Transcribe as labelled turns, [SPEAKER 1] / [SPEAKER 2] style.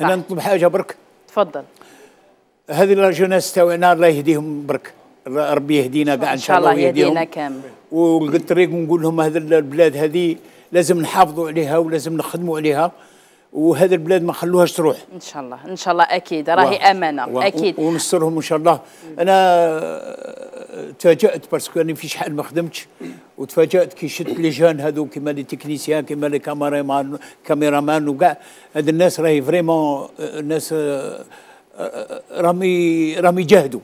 [SPEAKER 1] انا نطلب حاجه برك تفضل هذه لا تاعنا الله يهديهم برك ربي يهدينا كاع ان شاء الله يهدينا كامل وقلت طريق ونقول لهم هذا البلاد هذه لازم نحافظوا عليها ولازم نخدموا عليها وهذا البلاد ما خلوهاش تروح ان شاء الله
[SPEAKER 2] ان شاء الله اكيد راهي امانه اكيد
[SPEAKER 1] ونسترهم ان شاء الله انا تفاجات باسكو راني في شحال ما خدمتش وتفاجات كي شفت لي جان هذو كيما لي تكنيسيان كيما لي كاميرامان كاميرامان وكاع هاد الناس راهي فريمون آه، ناس آه، آه، رامي رامي جهدوا